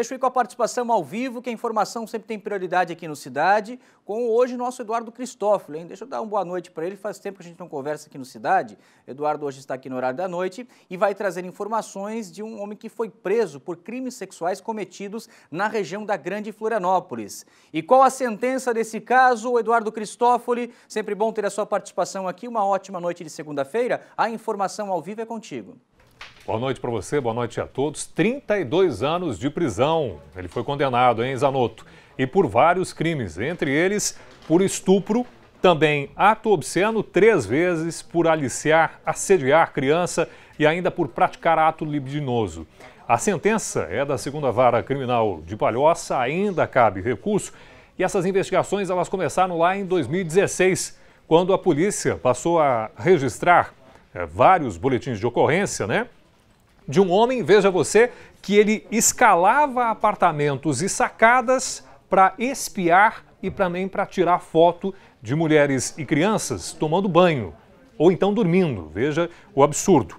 Fechou com a participação ao vivo, que a informação sempre tem prioridade aqui no Cidade, com hoje nosso Eduardo Cristófilo, hein? Deixa eu dar uma boa noite para ele, faz tempo que a gente não conversa aqui no Cidade. Eduardo hoje está aqui no horário da noite e vai trazer informações de um homem que foi preso por crimes sexuais cometidos na região da Grande Florianópolis. E qual a sentença desse caso, Eduardo Cristófoli? Sempre bom ter a sua participação aqui, uma ótima noite de segunda-feira. A informação ao vivo é contigo. Boa noite para você, boa noite a todos. 32 anos de prisão. Ele foi condenado, hein, Zanotto? E por vários crimes, entre eles por estupro, também ato obsceno três vezes, por aliciar, assediar criança e ainda por praticar ato libidinoso. A sentença é da segunda vara criminal de Palhoça, ainda cabe recurso, e essas investigações elas começaram lá em 2016, quando a polícia passou a registrar é, vários boletins de ocorrência, né? de um homem, veja você, que ele escalava apartamentos e sacadas para espiar e também para tirar foto de mulheres e crianças tomando banho ou então dormindo. Veja o absurdo.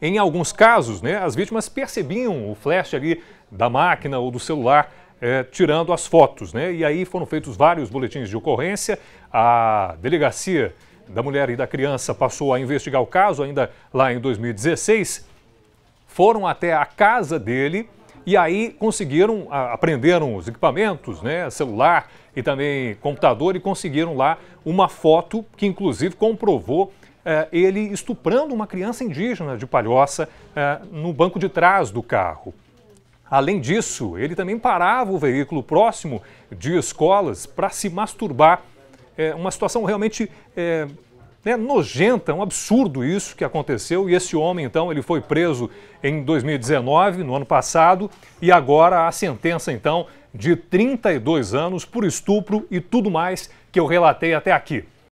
Em alguns casos, né, as vítimas percebiam o flash ali da máquina ou do celular é, tirando as fotos. Né? E aí foram feitos vários boletins de ocorrência. A delegacia da mulher e da criança passou a investigar o caso ainda lá em 2016 foram até a casa dele e aí conseguiram, aprenderam os equipamentos, né, celular e também computador e conseguiram lá uma foto que inclusive comprovou eh, ele estuprando uma criança indígena de Palhoça eh, no banco de trás do carro. Além disso, ele também parava o veículo próximo de escolas para se masturbar. É uma situação realmente é, né, nojenta, um absurdo isso que aconteceu. E esse homem, então, ele foi preso em 2019, no ano passado, e agora a sentença, então, de 32 anos por estupro e tudo mais que eu relatei até aqui.